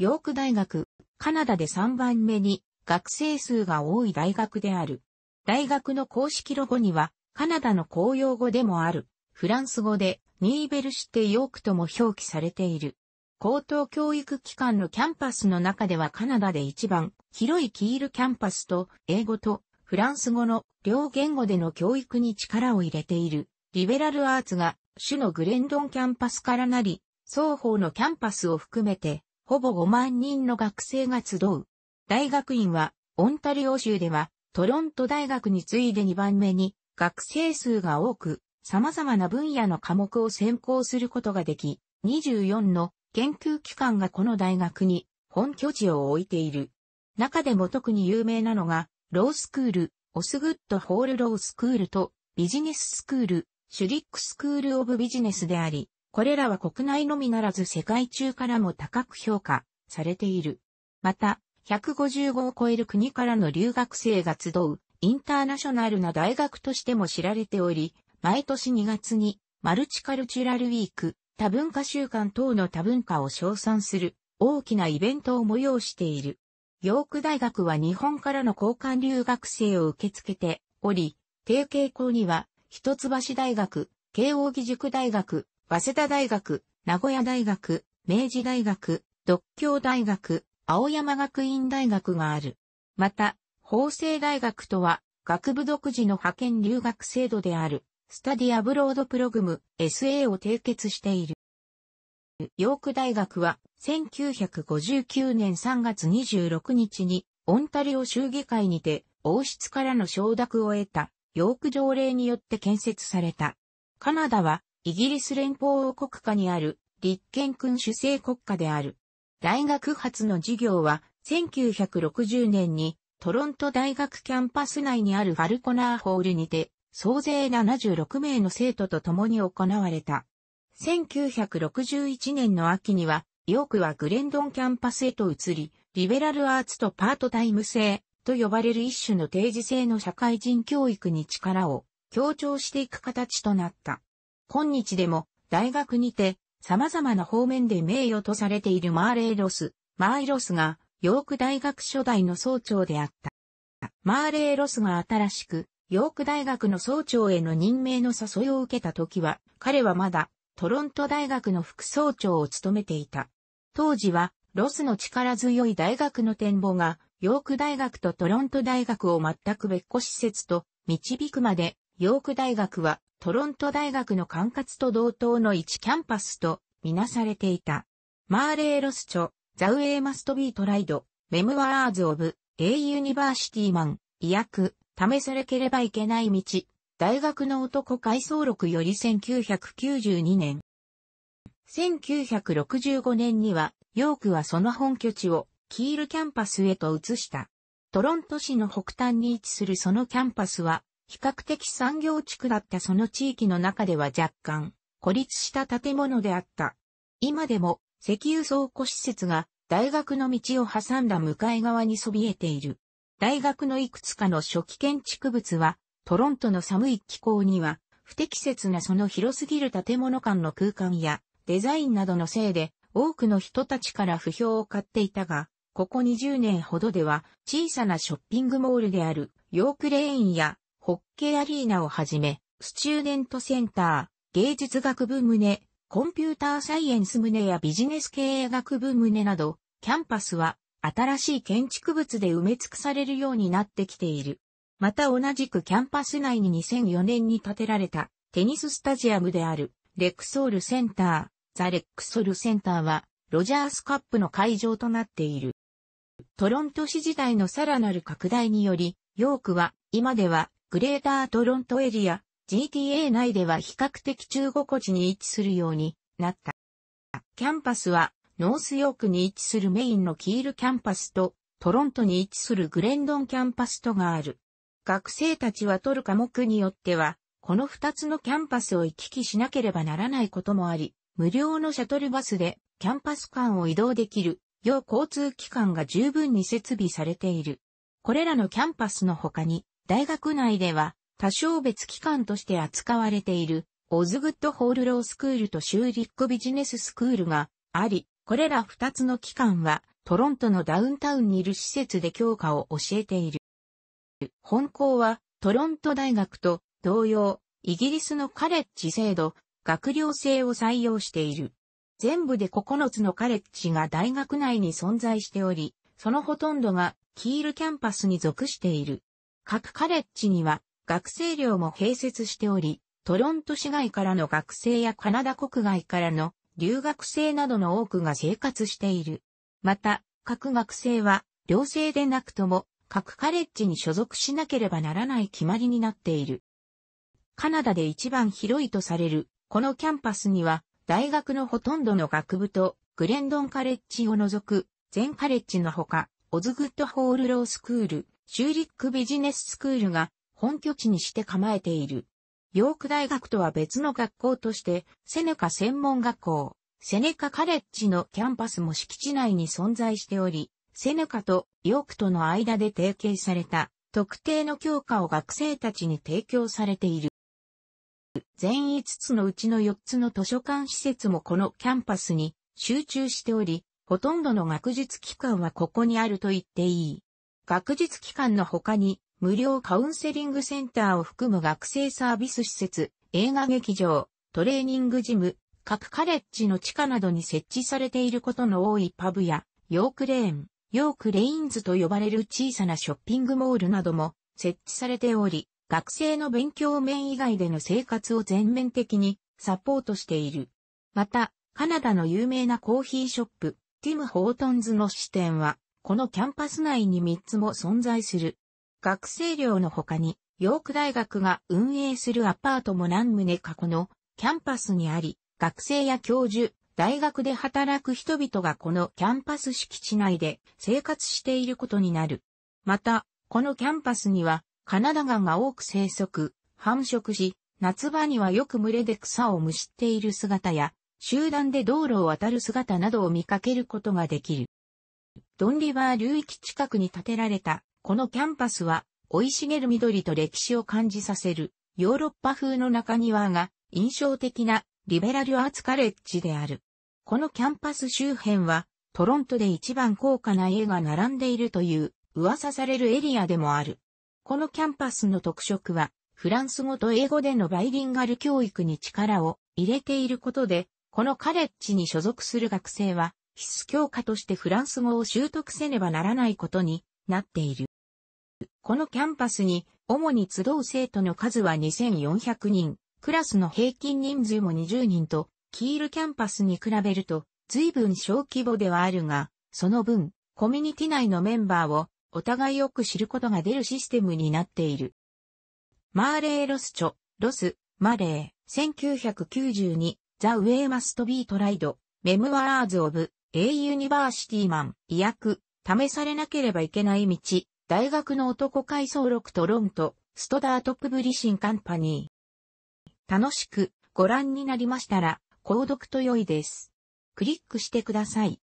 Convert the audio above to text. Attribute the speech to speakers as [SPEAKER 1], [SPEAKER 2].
[SPEAKER 1] ヨーク大学、カナダで3番目に学生数が多い大学である。大学の公式ロゴには、カナダの公用語でもある、フランス語でニーベルシテヨークとも表記されている。高等教育機関のキャンパスの中ではカナダで一番広いキールキャンパスと英語とフランス語の両言語での教育に力を入れているリベラルアーツが主のグレンドンキャンパスからなり双方のキャンパスを含めてほぼ5万人の学生が集う。大学院は、オンタリオ州では、トロント大学に次いで2番目に、学生数が多く、様々な分野の科目を専攻することができ、24の研究機関がこの大学に本拠地を置いている。中でも特に有名なのが、ロースクール、オスグッドホールロースクールとビジネススクール、シュリックスクールオブビジネスであり、これらは国内のみならず世界中からも高く評価されている。また、155を超える国からの留学生が集うインターナショナルな大学としても知られており、毎年2月にマルチカルチュラルウィーク、多文化週間等の多文化を称賛する大きなイベントを催している。ヨーク大学は日本からの交換留学生を受け付けており、提携校には一橋大学、慶応義塾大学、早稲田大学、名古屋大学、明治大学、独協大学、青山学院大学がある。また、法政大学とは、学部独自の派遣留学制度である、スタディアブロードプログム、SA を締結している。ヨーク大学は、1959年3月26日に、オンタリオ州議会にて、王室からの承諾を得た、ヨーク条例によって建設された。カナダは、イギリス連邦王国下にある立憲君主制国家である。大学発の事業は1960年にトロント大学キャンパス内にあるファルコナーホールにて総勢76名の生徒と共に行われた。1961年の秋には、ヨークはグレンドンキャンパスへと移り、リベラルアーツとパートタイム制と呼ばれる一種の定時制の社会人教育に力を強調していく形となった。今日でも大学にて様々な方面で名誉とされているマーレイ・ロス、マーイ・ロスがヨーク大学初代の総長であった。マーレイ・ロスが新しくヨーク大学の総長への任命の誘いを受けた時は、彼はまだトロント大学の副総長を務めていた。当時はロスの力強い大学の展望がヨーク大学とトロント大学を全く別個施設と導くまで、ヨーク大学はトロント大学の管轄と同等の一キャンパスとみなされていた。マーレー・ロスチョ、ザウエー・マスト・ビー・トライド、メムワーズ・オブ、エイ・ユニバーシティ・マン、医薬、試されければいけない道、大学の男回想録より1992年。1965年には、ヨークはその本拠地を、キールキャンパスへと移した。トロント市の北端に位置するそのキャンパスは、比較的産業地区だったその地域の中では若干孤立した建物であった。今でも石油倉庫施設が大学の道を挟んだ向かい側にそびえている。大学のいくつかの初期建築物はトロントの寒い気候には不適切なその広すぎる建物間の空間やデザインなどのせいで多くの人たちから不評を買っていたが、ここ20年ほどでは小さなショッピングモールであるヨークレーンやホッケーアリーナをはじめ、スチューデントセンター、芸術学部棟、コンピューターサイエンス棟やビジネス経営学部棟など、キャンパスは新しい建築物で埋め尽くされるようになってきている。また同じくキャンパス内に2004年に建てられたテニススタジアムであるレクソールセンター、ザ・レクソールセンターはロジャースカップの会場となっている。トロント市時代のさらなる拡大により、ヨークは今ではグレータートロントエリア、GTA 内では比較的中国地に位置するようになった。キャンパスは、ノースヨークに位置するメインのキールキャンパスと、トロントに位置するグレンドンキャンパスとがある。学生たちは取る科目によっては、この二つのキャンパスを行き来しなければならないこともあり、無料のシャトルバスでキャンパス間を移動できる、要交通機関が十分に設備されている。これらのキャンパスの他に、大学内では、多少別機関として扱われている、オズグッドホールロースクールとシューリックビジネススクールがあり、これら二つの機関は、トロントのダウンタウンにいる施設で教科を教えている。本校は、トロント大学と同様、イギリスのカレッジ制度、学寮制を採用している。全部で9つのカレッジが大学内に存在しており、そのほとんどがキールキャンパスに属している。各カレッジには学生寮も併設しており、トロント市外からの学生やカナダ国外からの留学生などの多くが生活している。また、各学生は寮生でなくとも各カレッジに所属しなければならない決まりになっている。カナダで一番広いとされる、このキャンパスには、大学のほとんどの学部と、グレンドンカレッジを除く、全カレッジのほか、オズグッドホールロースクール、チューリックビジネススクールが本拠地にして構えている。ヨーク大学とは別の学校として、セネカ専門学校、セネカカレッジのキャンパスも敷地内に存在しており、セネカとヨークとの間で提携された特定の教科を学生たちに提供されている。全5つのうちの4つの図書館施設もこのキャンパスに集中しており、ほとんどの学術機関はここにあると言っていい。学術機関の他に、無料カウンセリングセンターを含む学生サービス施設、映画劇場、トレーニングジム、各カレッジの地下などに設置されていることの多いパブや、ヨークレーン、ヨークレインズと呼ばれる小さなショッピングモールなども設置されており、学生の勉強面以外での生活を全面的にサポートしている。また、カナダの有名なコーヒーショップ、ティム・ホートンズの支店は、このキャンパス内に3つも存在する。学生寮の他に、ヨーク大学が運営するアパートも何棟かこのキャンパスにあり、学生や教授、大学で働く人々がこのキャンパス敷地内で生活していることになる。また、このキャンパスにはカナダガンが多く生息、繁殖し、夏場にはよく群れで草をむしっている姿や、集団で道路を渡る姿などを見かけることができる。ドンリバー流域近くに建てられた、このキャンパスは、生い茂る緑と歴史を感じさせる、ヨーロッパ風の中庭が、印象的な、リベラルアーツカレッジである。このキャンパス周辺は、トロントで一番高価な家が並んでいるという、噂されるエリアでもある。このキャンパスの特色は、フランス語と英語でのバイリンガル教育に力を入れていることで、このカレッジに所属する学生は、必須教科としてフランス語を習得せねばならないことになっている。このキャンパスに主に集う生徒の数は2400人、クラスの平均人数も20人と、キールキャンパスに比べると随分小規模ではあるが、その分、コミュニティ内のメンバーをお互いよく知ることが出るシステムになっている。マーレー・ロスチョ、ロス、マレー、1992、ザ・ウェイ・マスト・ビー・トライド、メムワーズ・オブ、A ユニバーシティマン、医薬、試されなければいけない道、大学の男回想録トロント、ストダートップブリシンカンパニー。楽しくご覧になりましたら、購読と良いです。クリックしてください。